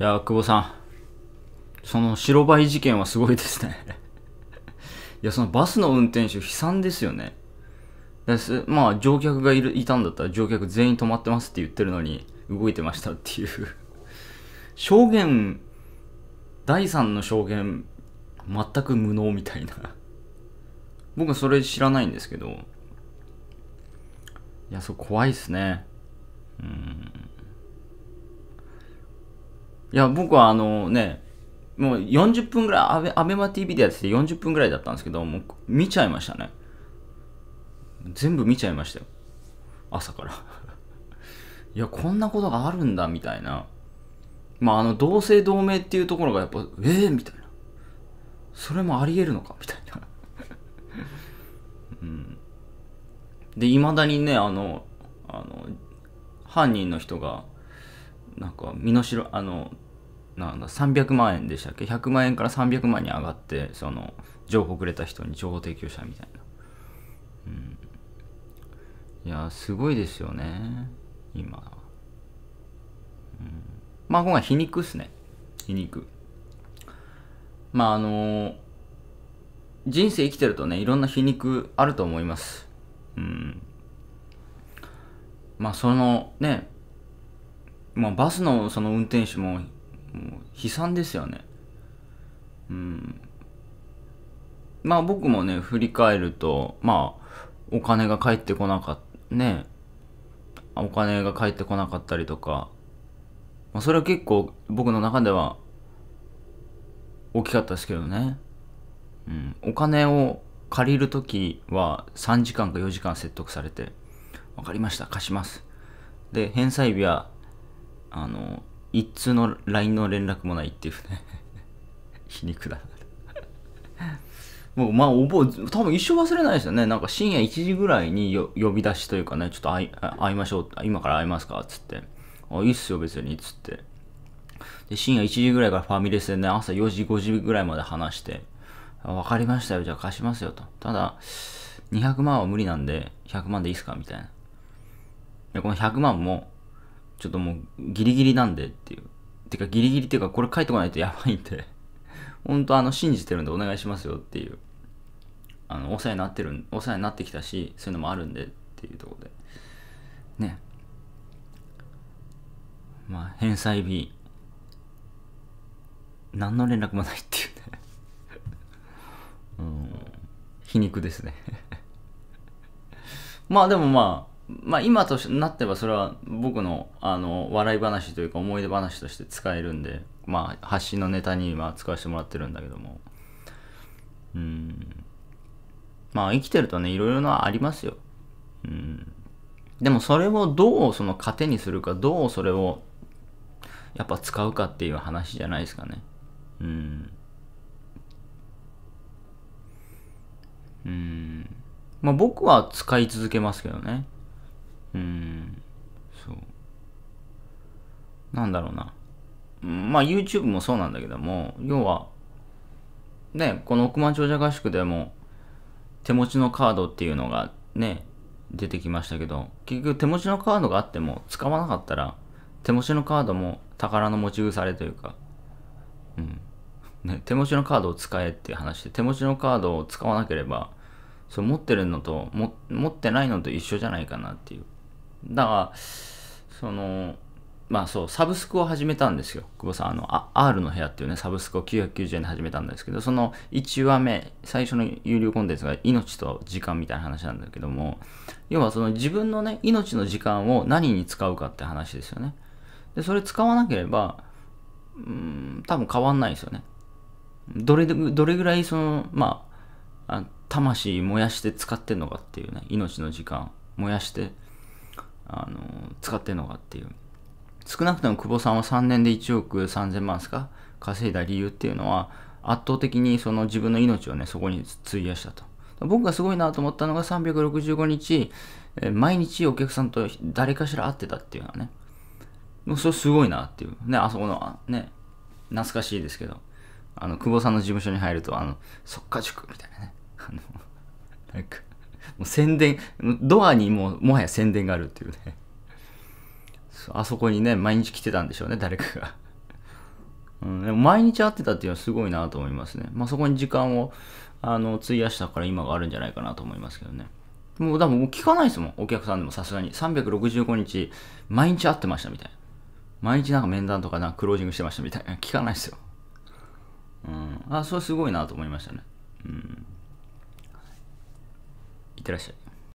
いや久保さんその白バイ事件はすごいですね いやそのバスの運転手悲惨ですよねですまあ乗客がいるいたんだったら乗客全員止まってますって言ってるのに動いてましたっていう証言第3の証言全く無能みたいな僕はそれ知らないんですけどいやそう怖いっすねうんいや、僕はあのね、もう40分ぐらい、アベアベマ TV でやってて40分ぐらいだったんですけど、もう見ちゃいましたね。全部見ちゃいましたよ。朝から いや、こんなことがあるんだ、みたいな。まあ、あの、同姓同名っていうところがやっぱ、ええー、みたいな。それもあり得るのか、みたいな うん。で、未だにね、あの、あの、犯人の人が、なんか、身代、あの、なんだ300万円でしたっけ100万円から300万に上がってその情報くれた人に情報提供したみたいな、うん、いやすごいですよね今、うん、まあ今回皮肉っすね皮肉まああのー、人生生きてるとねいろんな皮肉あると思いますうんまあそのねまあバスのその運転手ももう悲惨ですよね。うん。まあ僕もね、振り返ると、まあ、お金が返ってこなかった、ね、お金が返ってこなかったりとか、まあ、それは結構僕の中では大きかったですけどね。うん、お金を借りるときは3時間か4時間説得されて、わかりました、貸します。で、返済日は、あの、一通の LINE の連絡もないっていうね 皮肉だもうまあ覚え多分一生忘れないですよねなんか深夜1時ぐらいに呼び出しというかねちょっと会い会いましょう今から会いますかっつってあいいっすよ別にっつってで深夜1時ぐらいからファミレスでね朝4時5時ぐらいまで話して分かりましたよじゃあ貸しますよとただ200万は無理なんで100万でいいっすかみたいなでこの100万もちょっともうギリギリなんでっていう。てかギリギリっていうかこれ書いてこないとやばいんで、ほんとあの信じてるんでお願いしますよっていう。あの、お世話になってる、お世話になってきたし、そういうのもあるんでっていうところで。ね。まあ、返済日、何の連絡もないっていうね うん、皮肉ですね まあでもまあ、まあ、今となってはそれは僕のあの笑い話というか思い出話として使えるんで、まあ、発信のネタに今使わせてもらってるんだけどもうんまあ生きてるとねいろいろなありますようんでもそれをどうその糧にするかどうそれをやっぱ使うかっていう話じゃないですかねうんうんまあ僕は使い続けますけどねうんそうなんだろうなまあ YouTube もそうなんだけども要はねこの億万長者合宿でも手持ちのカードっていうのがね出てきましたけど結局手持ちのカードがあっても使わなかったら手持ちのカードも宝の持ち腐れというか、うんね、手持ちのカードを使えっていう話で手持ちのカードを使わなければそう持ってるのと持ってないのと一緒じゃないかなっていうだから、その、まあそう、サブスクを始めたんですよ。久保さん、あの、あ R の部屋っていうね、サブスクを990円で始めたんですけど、その1話目、最初の有料コンテンツが命と時間みたいな話なんだけども、要はその自分のね、命の時間を何に使うかって話ですよね。で、それ使わなければ、うん、多分変わんないですよね。どれ、どれぐらいその、まあ、魂燃やして使ってんのかっていうね、命の時間燃やして、あの使ってるのかっていう少なくとも久保さんは3年で1億3000万ですか稼いだ理由っていうのは圧倒的にその自分の命をねそこに費やしたと僕がすごいなと思ったのが365日毎日お客さんと誰かしら会ってたっていうのはねそれすごいなっていうねあそこのね懐かしいですけどあの久保さんの事務所に入るとあの速稼塾みたいなねあのなんかもう宣伝、ドアにももはや宣伝があるっていうね。あそこにね、毎日来てたんでしょうね、誰かが。うん、でも毎日会ってたっていうのはすごいなと思いますね。まあ、そこに時間をあの費やしたから今があるんじゃないかなと思いますけどね。もう多分もう聞かないですもん、お客さんでもさすがに。365日、毎日会ってましたみたいな。毎日なんか面談とかなクロージングしてましたみたいな。聞かないですよ。うん。あ、それすごいなと思いましたね。いってらっしゃい